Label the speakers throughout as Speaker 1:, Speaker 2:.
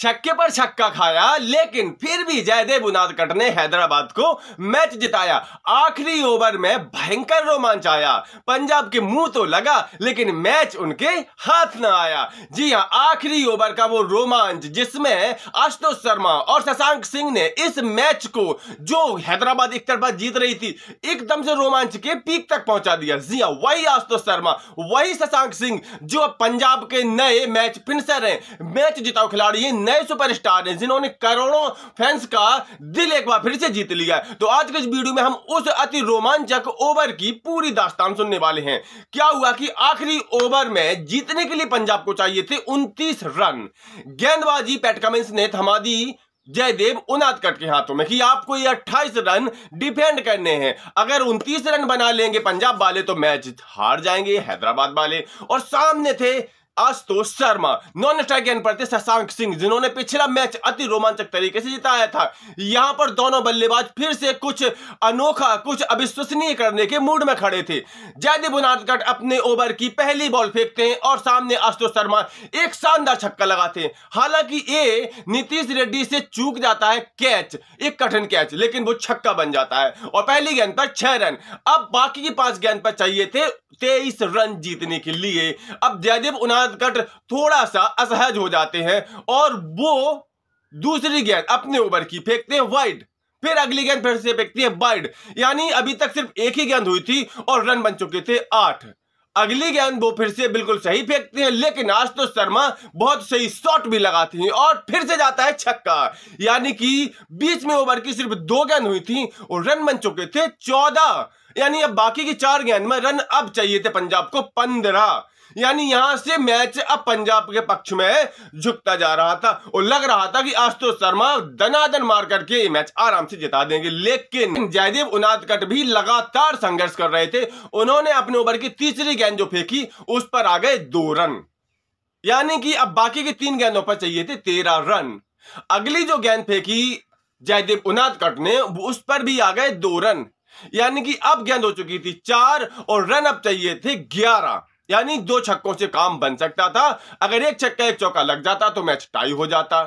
Speaker 1: छक्के पर छक्का खाया लेकिन फिर भी जयदेव उनादकट ने हैदराबाद को मैच जिताया आखिरी ओवर में भयंकर रोमांच आया पंजाब के मुंह तो लगा लेकिन मैच उनके हाथ न आया जी हां आखिरी ओवर का वो रोमांच जिसमें आशुतोष शर्मा और शशांक सिंह ने इस मैच को जो हैदराबाद एक तरफा जीत रही थी एकदम से रोमांच के पीक तक पहुंचा दिया जी हाँ वही आशुतोष शर्मा वही शशांक सिंह जो पंजाब के नए मैच फिनिशर है मैच जिताओ खिलाड़ी नए सुपरस्टार हैं जिन्होंने करोड़ों फैंस का दिल एक बार फिर से जीत लिया है तो आज के इस वीडियो में हम उस अति रोमांचक ओवर की पूरी दास्तान सुनने वाले हैं क्या हुआ कि आखिरी ओवर में जीतने के लिए पंजाब को चाहिए थे उनतीस रन गेंदबाजी पैटकमिंस ने थमा दी जयदेव उनादकट के हाथों में कि आपको ये 28 रन डिफेंड करने हैं अगर 29 रन बना लेंगे पंजाब वाले तो मैच हार जाएंगे हैदराबाद वाले और सामने थे आशुतोष शर्मा नॉन स्ट्राइक गेंद पर थे शशांक सिंह जिन्होंने पिछला मैच अति रोमांचक तरीके से जिताया था यहां पर दोनों बल्लेबाज फिर से कुछ अनोखा कुछ अविश्वसनीय करने के मूड में खड़े थे जयदेव उनादकट अपने ओवर की पहली बॉल फेंकते हैं और सामने आशुतोष शर्मा एक शानदार छक्का लगाते हैं हालांकि ये नीतीश रेड्डी से चूक जाता है कैच एक कठिन कैच लेकिन वो छक्का बन जाता है और पहली गेंद पर छह रन अब बाकी की पांच गेंद पर चाहिए थे तेईस रन जीतने के लिए अब जयदेव उनाद कट थोड़ा सा असहज हो जाते हैं और वो दूसरी गेंद अपने ओवर की फेंकते हैं वाइड फिर अगली गेंद फिर से फेंकती है वाइड यानी अभी तक सिर्फ एक ही गेंद हुई थी और रन बन चुके थे आठ अगली गेंद वो फिर से बिल्कुल सही फेंकते हैं लेकिन आज तो शर्मा बहुत सही शॉट भी लगाते हैं और फिर से जाता है छक्का यानी कि बीच में ओवर की सिर्फ दो गेंद हुई थी और रन बन चुके थे चौदह यानी अब बाकी की चार गेंद में रन अब चाहिए थे पंजाब को पंद्रह यानी यहां से मैच अब पंजाब के पक्ष में झुकता जा रहा था और लग रहा था कि आशुतोष शर्मा दनादन मार करके ये मैच आराम से जिता देंगे लेकिन जयदेव उनादकट भी लगातार संघर्ष कर रहे थे उन्होंने अपने ओवर की तीसरी गेंद जो फेंकी उस पर आ गए दो रन यानी कि अब बाकी के तीन गेंदों पर चाहिए थे तेरह रन अगली जो गेंद फेंकी जयदेव उनादकट ने उस पर भी आ गए दो रन यानी कि अब गेंद हो चुकी थी चार और रन अब चाहिए थे ग्यारह यानी दो छक्कों से काम बन सकता था अगर एक छक्का एक चौका लग जाता तो मैच टाई हो जाता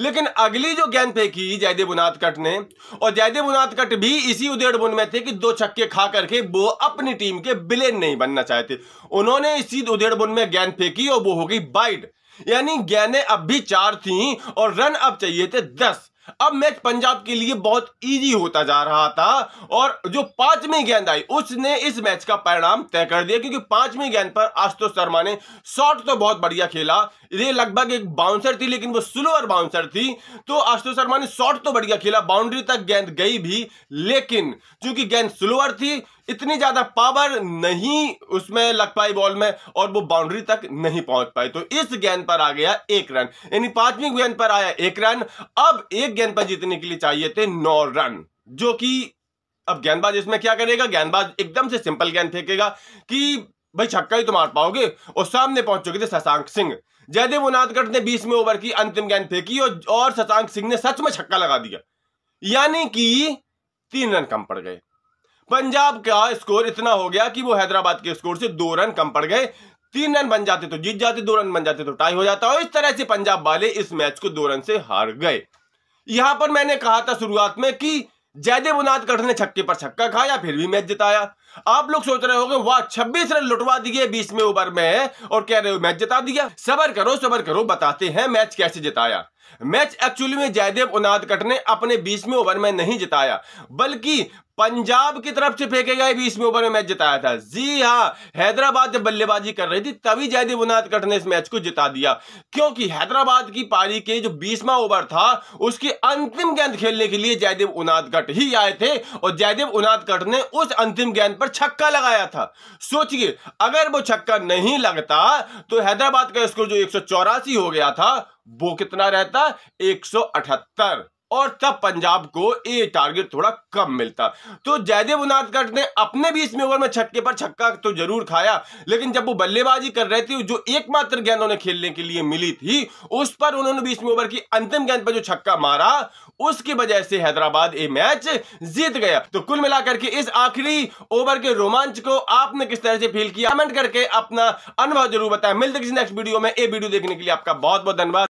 Speaker 1: लेकिन अगली जो गेंद फेंकी जयदेव उनादकट ने और जयदेव उनादकट भी इसी बुन में थे कि दो छक्के खा करके वो अपनी टीम के बिलेन नहीं बनना चाहते उन्होंने इसी उदेड़ बुन में गेंद फेंकी और वो हो गई बाइड यानी गेंदें अब भी चार थीं और रन अब चाहिए थे दस अब मैच पंजाब के लिए बहुत ईजी होता जा रहा था और जो पांचवी गेंद आई उसने इस मैच का परिणाम तय कर दिया क्योंकि पांचवी गेंद पर आशुतोष शर्मा ने शॉट तो बहुत बढ़िया खेला ये लगभग एक बाउंसर थी लेकिन वो स्लोअर बाउंसर थी तो आशुतोष शर्मा ने शॉट तो बढ़िया खेला बाउंड्री तक गेंद गई भी लेकिन चूंकि गेंद स्लोअर थी इतनी ज़्यादा पावर नहीं उसमें लग पाई बॉल में और वो बाउंड्री तक नहीं पहुंच पाई तो इस गेंद पर आ गया एक रन यानी पांचवी गेंद पर आया एक रन अब एक गेंद पर जीतने के लिए चाहिए थे नौ रन जो कि अब गेंदबाज इसमें क्या करेगा गेंदबाज एकदम से सिंपल गेंद फेंकेगा कि भाई छक्का ही तो मार पाओगे और सामने पहुंच चुके थे शशांक सिंह जयदेव उनादगढ़ ने में ओवर की अंतिम गेंद फेंकी और, और शशांक सिंह ने सच में छक्का लगा दिया यानी कि तीन रन कम पड़ गए पंजाब का स्कोर इतना हो गया कि वो हैदराबाद के स्कोर से दो रन कम पड़ गए तीन रन बन जाते तो जीत जाते दो रन बन जाते तो टाई हो जाता और इस तरह से पंजाब वाले इस मैच को दो रन से हार गए यहां पर मैंने कहा था शुरुआत में कि जयदेव उनाथ गढ़ ने छक्के पर छक्का खाया फिर भी मैच जिताया आप लोग सोच रहे होंगे वाह 26 रन लुटवा दिए 20 में ओवर में और कह रहे हो मैच जिता दिया सबर करो सबर करो बताते हैं मैच कैसे जिताया मैच एक्चुअली में जयदेव उनादकट ने अपने बीसवें ओवर में नहीं जिताया बल्कि पंजाब की तरफ से फेंके गए बीसवें ओवर में मैच जिताया था जी हाँ हैदराबाद जब बल्लेबाजी कर रही थी तभी जयदेव उनादकट ने इस मैच को जिता दिया क्योंकि हैदराबाद की पारी के जो बीसवा ओवर था उसकी अंतिम गेंद खेलने के लिए जयदेव उनादकट ही आए थे और जयदेव उनादकट ने उस अंतिम गेंद पर छक्का लगाया था सोचिए अगर वो छक्का नहीं लगता तो हैदराबाद का स्कोर जो एक हो गया था वो कितना रहता एक और तब पंजाब को ये टारगेट थोड़ा कम मिलता तो जयदेव उनादगढ़ ने अपने भी इसमें ओवर में छक्के पर छक्का तो जरूर खाया लेकिन जब वो बल्लेबाजी कर रहे थे जो एकमात्र गेंद उन्हें खेलने के लिए मिली थी उस पर उन्होंने बीस ओवर की अंतिम गेंद पर जो छक्का मारा उसकी वजह से हैदराबाद ये मैच जीत गया तो कुल मिलाकर के इस आखिरी ओवर के रोमांच को आपने किस तरह से फील किया कमेंट करके अपना अनुभव जरूर बताया मिलते किसी नेक्स्ट वीडियो में ये वीडियो देखने के लिए आपका बहुत बहुत धन्यवाद